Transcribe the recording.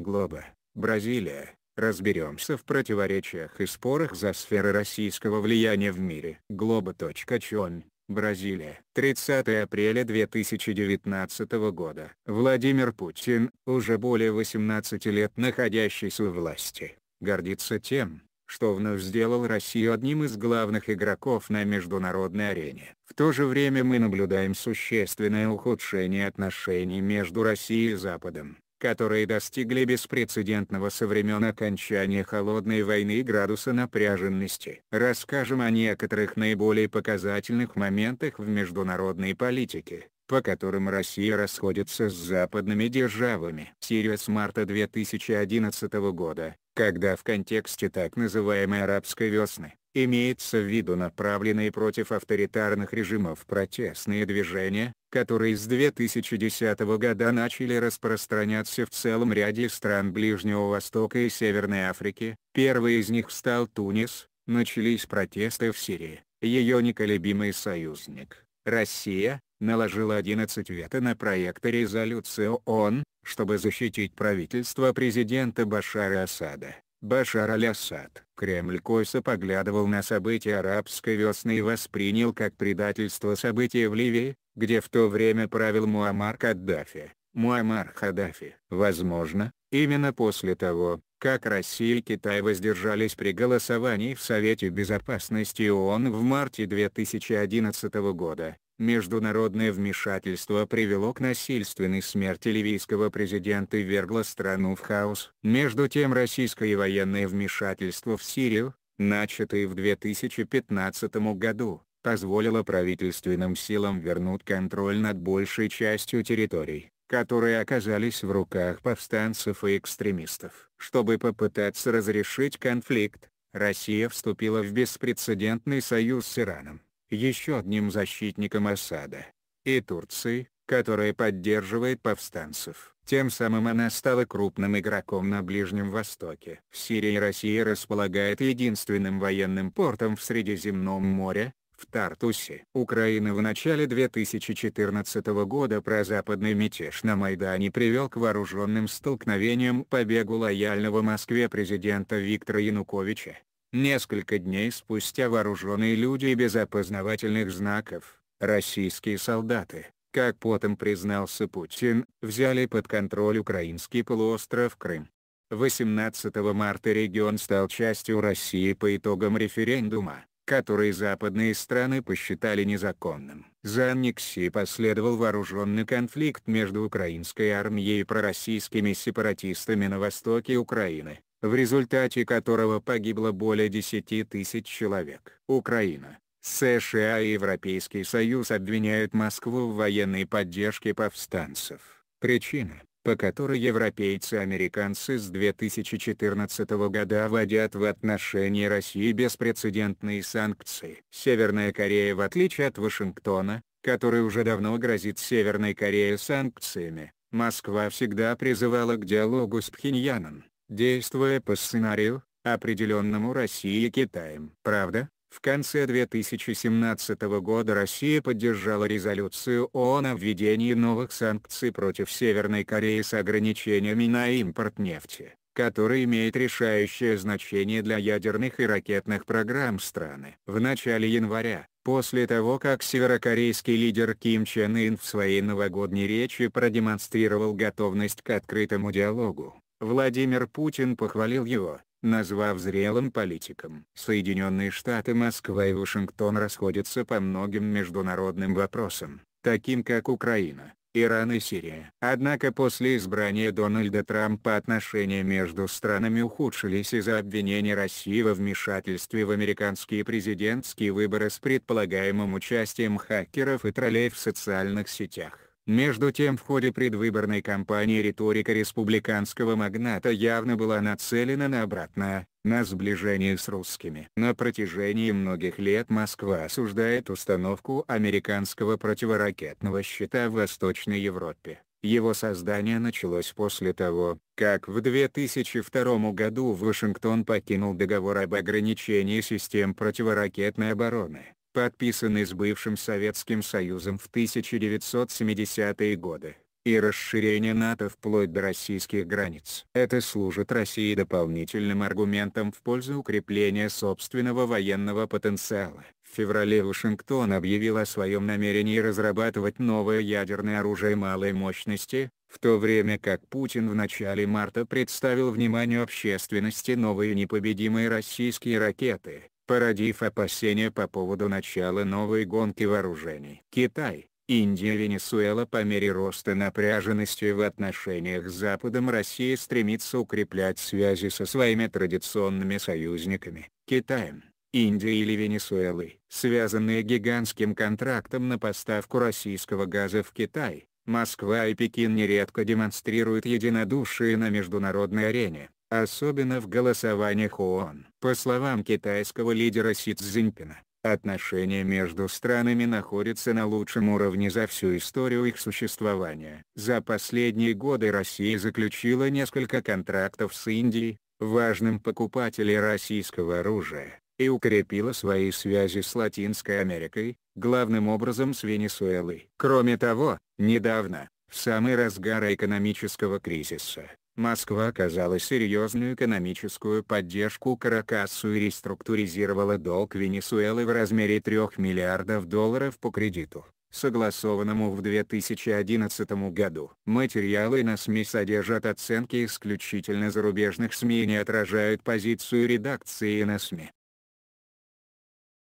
Глоба, Бразилия. Разберемся в противоречиях и спорах за сферы российского влияния в мире. Globo.com, Бразилия. 30 апреля 2019 года. Владимир Путин, уже более 18 лет находящийся у власти, гордится тем, что вновь сделал Россию одним из главных игроков на международной арене. В то же время мы наблюдаем существенное ухудшение отношений между Россией и Западом которые достигли беспрецедентного со времен окончания Холодной войны градуса напряженности. Расскажем о некоторых наиболее показательных моментах в международной политике, по которым Россия расходится с западными державами. Сирия с марта 2011 года, когда в контексте так называемой арабской весны Имеется в виду направленные против авторитарных режимов протестные движения, которые с 2010 года начали распространяться в целом ряде стран Ближнего Востока и Северной Африки, первый из них стал Тунис, начались протесты в Сирии, ее неколебимый союзник, Россия, наложила 11 вето на проект резолюции ООН, чтобы защитить правительство президента Башара Асада. Башар аль-Асад. Кремль косо поглядывал на события арабской весны и воспринял как предательство события в Ливии, где в то время правил Муаммар Каддафи. Муаммар Каддафи. Возможно, именно после того, как Россия и Китай воздержались при голосовании в Совете Безопасности ООН в марте 2011 года, Международное вмешательство привело к насильственной смерти ливийского президента и вергло страну в хаос. Между тем российское военное вмешательство в Сирию, начатое в 2015 году, позволило правительственным силам вернуть контроль над большей частью территорий, которые оказались в руках повстанцев и экстремистов. Чтобы попытаться разрешить конфликт, Россия вступила в беспрецедентный союз с Ираном еще одним защитником осада и Турции, которая поддерживает повстанцев. Тем самым она стала крупным игроком на Ближнем Востоке. В Сирии Россия располагает единственным военным портом в Средиземном море, в Тартусе. Украина в начале 2014 года прозападный мятеж на Майдане привел к вооруженным столкновениям побегу лояльного Москве президента Виктора Януковича. Несколько дней спустя вооруженные люди без опознавательных знаков, российские солдаты, как потом признался Путин, взяли под контроль украинский полуостров Крым. 18 марта регион стал частью России по итогам референдума, который западные страны посчитали незаконным. За аннексией последовал вооруженный конфликт между украинской армией и пророссийскими сепаратистами на востоке Украины в результате которого погибло более 10 тысяч человек. Украина, США и Европейский Союз обвиняют Москву в военной поддержке повстанцев. Причина, по которой европейцы-американцы с 2014 года вводят в отношении России беспрецедентные санкции. Северная Корея в отличие от Вашингтона, который уже давно грозит Северной Корее санкциями, Москва всегда призывала к диалогу с Пхеньяном действуя по сценарию, определенному Россией и Китаем. Правда, в конце 2017 года Россия поддержала резолюцию ООН о введении новых санкций против Северной Кореи с ограничениями на импорт нефти, который имеет решающее значение для ядерных и ракетных программ страны. В начале января, после того как северокорейский лидер Ким Чен Ын в своей новогодней речи продемонстрировал готовность к открытому диалогу, Владимир Путин похвалил его, назвав зрелым политиком. Соединенные Штаты Москва и Вашингтон расходятся по многим международным вопросам, таким как Украина, Иран и Сирия. Однако после избрания Дональда Трампа отношения между странами ухудшились из-за обвинения России во вмешательстве в американские президентские выборы с предполагаемым участием хакеров и троллей в социальных сетях. Между тем в ходе предвыборной кампании риторика республиканского магната явно была нацелена на обратное, на сближение с русскими. На протяжении многих лет Москва осуждает установку американского противоракетного щита в Восточной Европе. Его создание началось после того, как в 2002 году Вашингтон покинул договор об ограничении систем противоракетной обороны подписанный с бывшим Советским Союзом в 1970-е годы, и расширение НАТО вплоть до российских границ. Это служит России дополнительным аргументом в пользу укрепления собственного военного потенциала. В феврале Вашингтон объявил о своем намерении разрабатывать новое ядерное оружие малой мощности, в то время как Путин в начале марта представил вниманию общественности новые непобедимые российские ракеты, породив опасения по поводу начала новой гонки вооружений. Китай, Индия и Венесуэла по мере роста напряженности в отношениях с Западом Россия стремится укреплять связи со своими традиционными союзниками, Китаем, Индией или Венесуэлой. Связанные гигантским контрактом на поставку российского газа в Китай, Москва и Пекин нередко демонстрируют единодушие на международной арене особенно в голосованиях ООН. По словам китайского лидера Си Цзиньпина, отношения между странами находятся на лучшем уровне за всю историю их существования. За последние годы Россия заключила несколько контрактов с Индией, важным покупателем российского оружия, и укрепила свои связи с Латинской Америкой, главным образом с Венесуэлой. Кроме того, недавно, в самый разгар экономического кризиса, Москва оказала серьезную экономическую поддержку Каракасу и реструктуризировала долг Венесуэлы в размере 3 миллиардов долларов по кредиту, согласованному в 2011 году. Материалы на СМИ содержат оценки исключительно зарубежных СМИ и не отражают позицию редакции на СМИ.